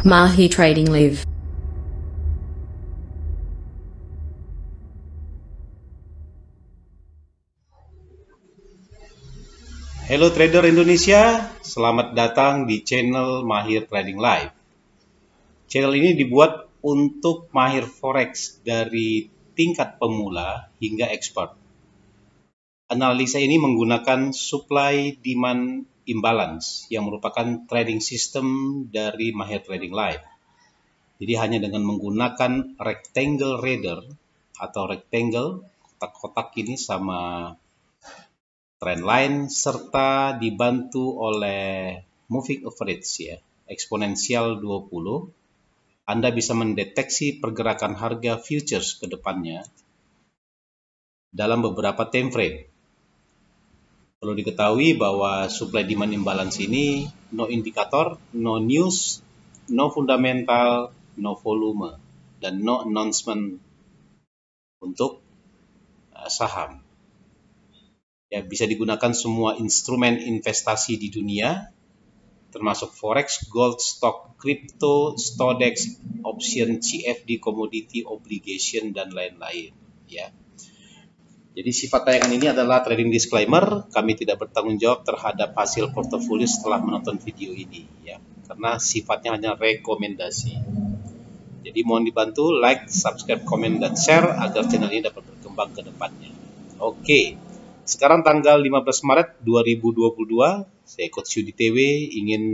Mahi Trading Live Halo Trader Indonesia, selamat datang di channel Mahir Trading Live. Channel ini dibuat untuk mahir forex dari tingkat pemula hingga expert. Analisa ini menggunakan supply demand imbalance yang merupakan trading system dari Mahir Trading Live. Jadi hanya dengan menggunakan rectangle radar atau rectangle kotak-kotak ini sama trend line serta dibantu oleh moving average ya, eksponensial 20 anda bisa mendeteksi pergerakan harga futures ke depannya dalam beberapa time frame. Perlu diketahui bahwa supply demand imbalance ini no indikator, no news, no fundamental, no volume, dan no announcement untuk uh, saham. Ya, bisa digunakan semua instrumen investasi di dunia termasuk forex, gold, stock, crypto, stodex, option, CFD, commodity, obligation dan lain-lain, ya. Jadi sifat tayangan ini adalah trading disclaimer. Kami tidak bertanggung jawab terhadap hasil portofolio setelah menonton video ini, ya, karena sifatnya hanya rekomendasi. Jadi mohon dibantu like, subscribe, komen, dan share agar channel ini dapat berkembang ke depannya. Oke, sekarang tanggal 15 Maret 2022, saya ikut Yudi TV ingin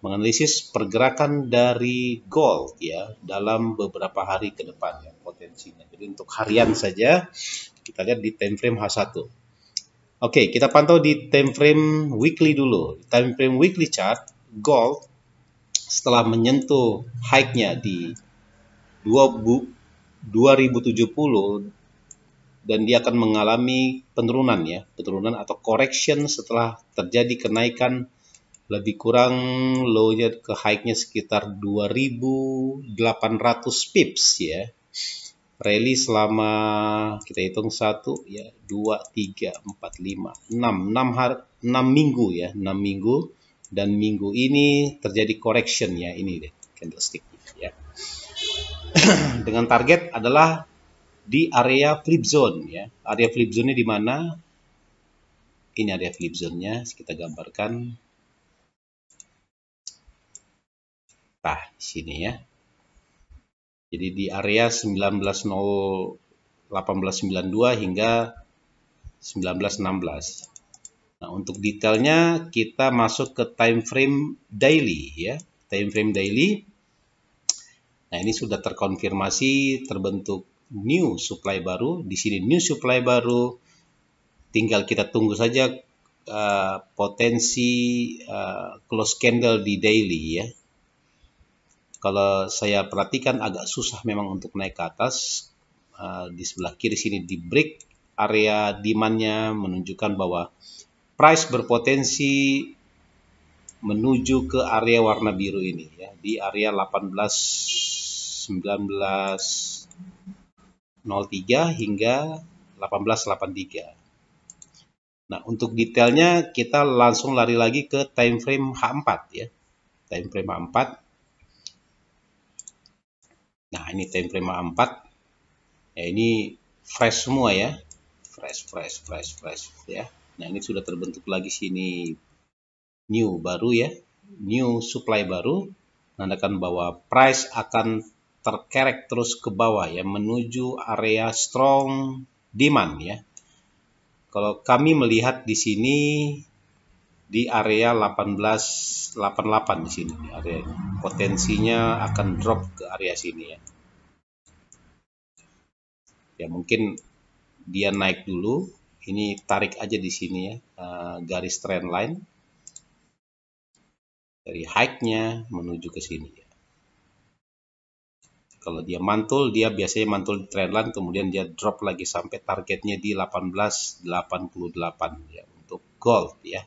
menganalisis pergerakan dari gold ya dalam beberapa hari ke depan ya potensinya. Jadi untuk harian saja kita lihat di time frame H1. Oke, okay, kita pantau di time frame weekly dulu. Time frame weekly chart, gold setelah menyentuh high-nya di 2070 dan dia akan mengalami penurunan ya, penurunan atau correction setelah terjadi kenaikan lebih kurang low-nya ke high-nya sekitar 2800 pips ya rally selama kita hitung satu ya 2 3 4 5 enam 6 hari enam minggu ya enam minggu dan minggu ini terjadi correction ya ini deh candlestick ya dengan target adalah di area flip zone ya area flip zone-nya di mana ini area flip zone-nya kita gambarkan nah sini ya jadi di area 190892 1892 hingga 1916. Nah, untuk detailnya kita masuk ke time frame daily ya. Time frame daily. Nah, ini sudah terkonfirmasi terbentuk new supply baru. Di sini new supply baru. Tinggal kita tunggu saja uh, potensi uh, close candle di daily ya kalau saya perhatikan agak susah memang untuk naik ke atas eh, di sebelah kiri sini di break area demandnya menunjukkan bahwa price berpotensi menuju ke area warna biru ini ya di area 18 19 03 hingga 1883. Nah, untuk detailnya kita langsung lari lagi ke time frame H4 ya. Time frame H4 Nah, ini timeframe 4. Ya, ini fresh semua ya. Fresh, fresh, fresh, fresh ya. Nah, ini sudah terbentuk lagi sini new baru ya. New supply baru menandakan bahwa price akan terkerek terus ke bawah ya menuju area strong demand ya. Kalau kami melihat di sini di area 1888 di sini di area ini. potensinya akan drop ke area sini ya ya mungkin dia naik dulu ini tarik aja di sini ya eh, garis trend line dari high-nya menuju ke sini ya. kalau dia mantul dia biasanya mantul di trend line kemudian dia drop lagi sampai targetnya di 1888 ya untuk gold ya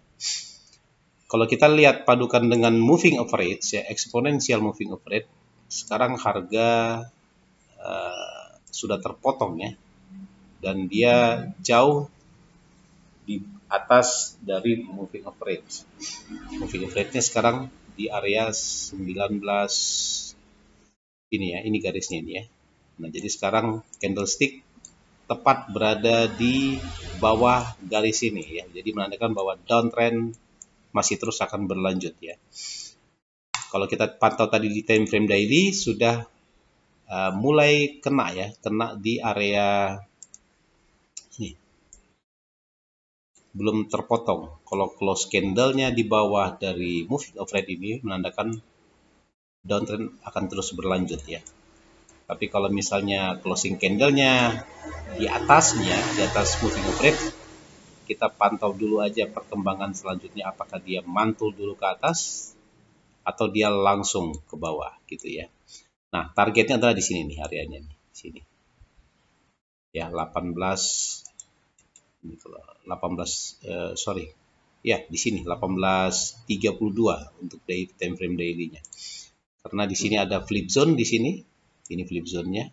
kalau kita lihat padukan dengan moving average ya eksponensial moving average sekarang harga uh, sudah terpotong ya dan dia jauh di atas dari moving average. Moving average-nya sekarang di area 19 ini ya, ini garisnya ini ya. Nah, jadi sekarang candlestick tepat berada di bawah garis ini ya. Jadi menandakan bahwa downtrend masih terus akan berlanjut ya. Kalau kita pantau tadi di time frame daily sudah uh, mulai kena ya, kena di area ini. Belum terpotong. Kalau close candlenya di bawah dari moving average ini menandakan downtrend akan terus berlanjut ya. Tapi kalau misalnya closing candlenya di atasnya, di atas moving average kita pantau dulu aja perkembangan selanjutnya apakah dia mantul dulu ke atas atau dia langsung ke bawah gitu ya. Nah, targetnya adalah di sini nih hariannya nih, di sini. Ya, 18 18 eh, sorry. Ya, di sini 18.32 untuk day time frame daily-nya. Karena di sini ada flip zone di sini. Ini flip zone-nya.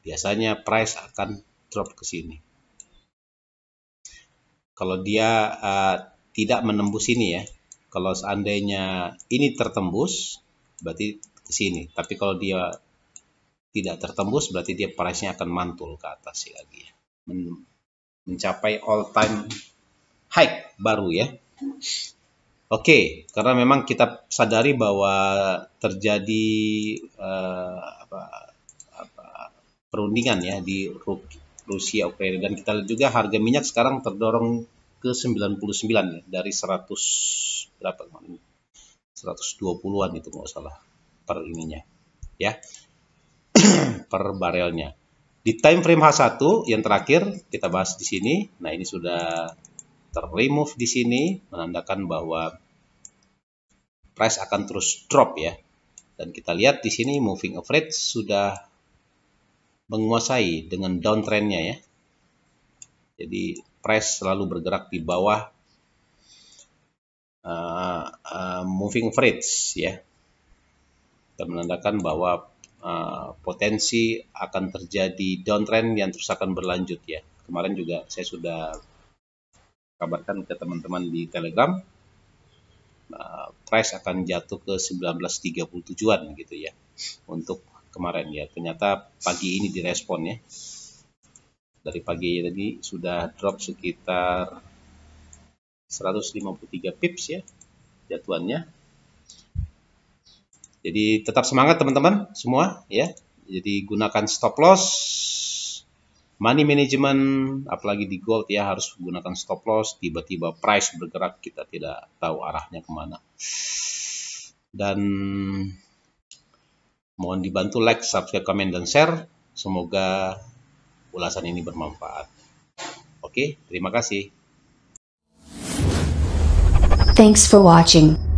Biasanya price akan drop ke sini kalau dia uh, tidak menembus ini ya kalau seandainya ini tertembus berarti ke sini tapi kalau dia tidak tertembus berarti dia price-nya akan mantul ke atas sih lagi ya. Men mencapai all time high baru ya Oke, okay, karena memang kita sadari bahwa terjadi uh, apa, apa, perundingan ya di ruq. Rusia Ukraina dan kita lihat juga harga minyak sekarang terdorong ke 99 ya dari 100 berapa kemarin 120-an itu nggak salah per ininya ya per barelnya di time frame H1 yang terakhir kita bahas di sini nah ini sudah terremove di sini menandakan bahwa price akan terus drop ya dan kita lihat di sini moving average sudah menguasai dengan downtrendnya ya. Jadi price selalu bergerak di bawah uh, uh, moving average ya. Dan menandakan bahwa uh, potensi akan terjadi downtrend yang terus akan berlanjut ya. Kemarin juga saya sudah kabarkan ke teman-teman di Telegram price akan jatuh ke 1937-an gitu ya untuk kemarin ya. Ternyata pagi ini direspon ya. Dari pagi tadi sudah drop sekitar 153 pips ya jatuhannya. Jadi tetap semangat teman-teman semua ya. Jadi gunakan stop loss, money management, apalagi di gold ya harus gunakan stop loss. Tiba-tiba price bergerak kita tidak tahu arahnya kemana. Dan Mohon dibantu like, subscribe, komen, dan share. Semoga ulasan ini bermanfaat. Oke, terima kasih. Thanks for watching.